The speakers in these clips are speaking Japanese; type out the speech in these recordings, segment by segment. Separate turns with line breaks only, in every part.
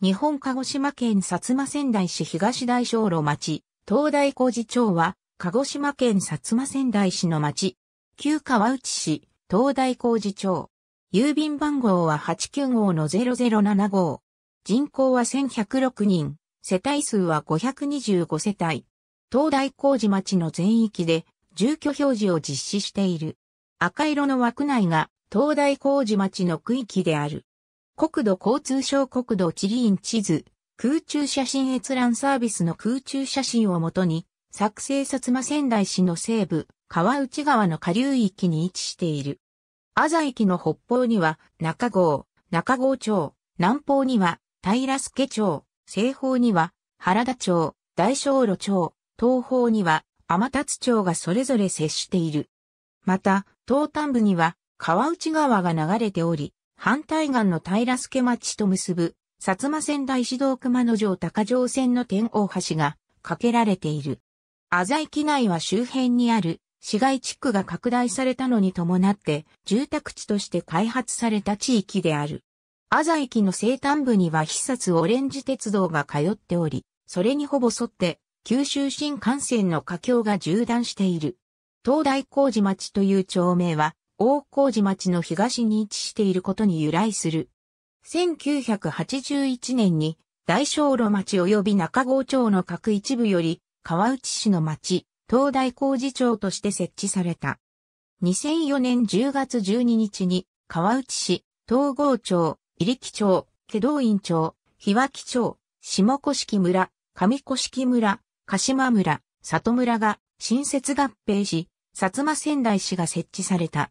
日本鹿児島県薩摩仙台市東大正路町、東大工事町は、鹿児島県薩摩仙台市の町、旧川内市、東大工事町。郵便番号は89号の0075号。人口は1106人、世帯数は525世帯。東大工事町の全域で住居表示を実施している。赤色の枠内が東大工事町の区域である。国土交通省国土地理院地図、空中写真閲覧サービスの空中写真をもとに、作成薩摩仙台市の西部、川内川の下流域に位置している。阿佐駅の北方には中郷、中郷町、南方には平助町、西方には原田町、大正路町、東方には天達町がそれぞれ接している。また、東端部には川内川が流れており、反対岸の平助町と結ぶ、薩摩仙台市道熊野城高城線の天王橋が架けられている。浅井機内は周辺にある市街地区が拡大されたのに伴って住宅地として開発された地域である。浅井機の西端部には必殺オレンジ鉄道が通っており、それにほぼ沿って九州新幹線の架橋が縦断している。東大工事町という町名は大麹事町の東に位置していることに由来する。1981年に大正路町及び中郷町の各一部より川内市の町、東大工事町として設置された。2004年10月12日に川内市、東郷町、入木町、祁道院町、日脇町、下古式村、上古式村、鹿島村、里村が新設合併し、薩摩仙台市が設置された。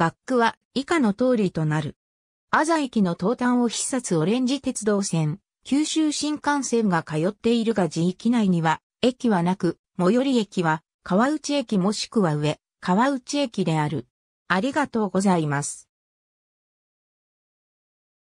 学区は以下の通りとなる。阿ザ駅の東端を必殺オレンジ鉄道線、九州新幹線が通っているが地域内には、駅はなく、最寄り駅は、川内駅もしくは上、川内駅である。ありがとうございます。